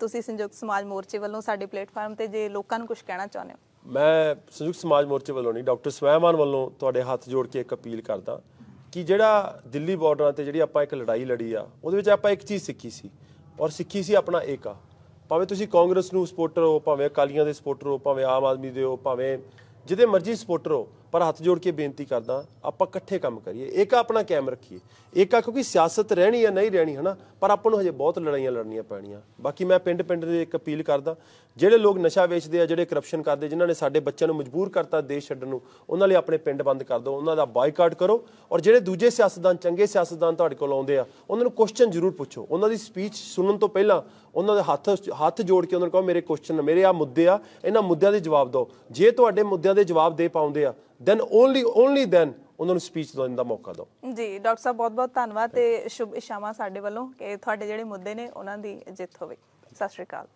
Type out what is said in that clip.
ਤੁਸੀਂ ਸੰਯੁਕਤ ਸਮਾਜ ਮੋਰਚੇ ਵੱਲੋਂ ਸਾਡੇ ਪਲੇਟਫਾਰਮ ਤੇ ਜੇ ਲੋਕਾਂ ਨੂੰ ਕੁਝ ਕਹਿਣਾ ਚਾਹੁੰਦੇ ਹੋ ਮੈਂ ਸੰਯੁਕਤ ਸਮਾਜ ਮੋਰਚੇ ਵੱਲੋਂ ਨਹੀਂ ਡਾਕਟਰ ਸਵੈਮਾਨ ਵੱਲੋਂ ਤੁਹਾਡੇ ਹੱਥ ਜੋੜ ਕੇ ਇੱਕ ਅਪੀਲ ਕਰਦਾ ਕਿ ਜਿਹੜਾ ਦਿੱਲੀ ਬਾਰਡਰਾਂ ਤੇ ਜਿਹੜੀ ਆਪਾਂ ਇੱਕ ਲੜਾਈ ਲੜੀ ਆ ਉਹਦੇ ਵਿੱਚ ਆਪਾਂ ਇੱਕ ਚੀਜ਼ ਸਿੱਖੀ ਸੀ ਔਰ ਸਿੱਖੀ ਸੀ ਆਪਣਾ ਏਕਾ ਭਾਵੇਂ ਤੁਸੀਂ ਕਾਂਗਰਸ ਨੂੰ ਸਪੋਰਟਰ ਹੋ ਭਾਵੇਂ ਅਕਾਲੀਆਂ ਦੇ ਸਪੋਰਟਰ ਹੋ ਭਾਵੇਂ ਆਮ ਆਦਮੀ ਦੇ ਹੋ ਭਾਵੇਂ ਜਿਹਦੇ ਮਰਜ਼ੀ ਸਪੋਰਟਰ ਹੋ ਪਰ ਹੱਥ ਜੋੜ ਕੇ ਬੇਨਤੀ ਕਰਦਾ ਆਪਾਂ ਇਕੱਠੇ ਕੰਮ ਕਰੀਏ ਇੱਕ ਆਪਣਾ ਕੈਮ ਰੱਖੀਏ ਇੱਕ ਆ ਕਿਉਂਕਿ ਸਿਆਸਤ ਰਹਿਣੀ ਆ ਨਹੀਂ ਰਹਿਣੀ ਹਨਾ ਪਰ ਆਪਾਂ ਨੂੰ ਹਜੇ ਬਹੁਤ ਲੜਾਈਆਂ ਲੜਨੀਆਂ ਪੈਣੀਆਂ ਬਾਕੀ ਮੈਂ ਪਿੰਡ ਪਿੰਡ ਦੇ ਇੱਕ ਅਪੀਲ ਕਰਦਾ ਜਿਹੜੇ ਲੋਕ ਨਸ਼ਾ ਵੇਚਦੇ ਆ ਜਿਹੜੇ ਕਰਪਸ਼ਨ ਕਰਦੇ ਜਿਨ੍ਹਾਂ ਨੇ ਸਾਡੇ ਬੱਚਿਆਂ ਨੂੰ ਮਜਬੂਰ ਕਰਤਾ ਦੇਸ਼ ਛੱਡਣ ਨੂੰ ਉਹਨਾਂ ਲਈ ਆਪਣੇ ਪਿੰਡ ਬੰਦ ਕਰ ਦਿਓ ਉਹਨਾਂ ਦਾ ਬਾਈਕਾਟ ਕਰੋ ਔਰ ਜਿਹੜੇ ਦੂਜੇ ਸਿਆਸਤਦਾਨ ਚੰਗੇ ਸਿਆਸਤਦਾਨ ਤੁਹਾਡੇ ਕੋਲ ਆਉਂਦੇ ਆ ਉਹਨਾਂ ਨੂੰ ਕੁਐਸਚਨ ਜ਼ਰੂਰ ਪੁੱਛੋ ਉਹਨਾਂ ਦੀ ਸਪੀਚ ਸੁਣਨ ਤੋਂ ਪਹਿਲਾਂ ਉਹਨਾਂ ਦੇ ਹੱਥ ਹੱਥ ਜੋੜ ਕੇ ਉਹਨਾਂ ਨੂੰ ਕਹੋ ਮੇਰੇ ਕੁਐਸਚਨ ਮੇਰੇ ਆ ਮੁੱਦੇ ਆ ਇਹਨਾਂ ਮੁੱਦਿਆਂ ਦੇ ਜਵਾਬ ਦਿਓ ਜੇ ਤੁਹਾਡੇ ਮੁੱਦਿਆਂ ਦੇ ਜਵਾਬ ਦੇ ਪਾਉਂਦੇ ਆ ਦੈਨ ਓਨਲੀ ਓਨਲੀ ਦੈਨ ਉਹਨਾਂ ਨੂੰ ਸਪੀਚ ਦੇਣ ਦਾ ਮੌਕਾ ਦਿਓ ਜੀ ਡਾਕਟਰ ਸਾਹਿਬ ਬਹੁਤ-ਬਹੁਤ ਧੰਨਵਾਦ ਤੇ ਸ਼ੁਭ ਇਸ਼ਾਵਾ ਸਾਡੇ ਵੱਲੋਂ ਕਿ ਤੁਹਾਡੇ ਜਿਹੜੇ ਮੁੱਦੇ ਨੇ ਉਹਨਾਂ ਦੀ ਜਿੱਤ ਹੋਵੇ ਸਤਿ ਸ਼੍ਰੀ ਅਕਾਲ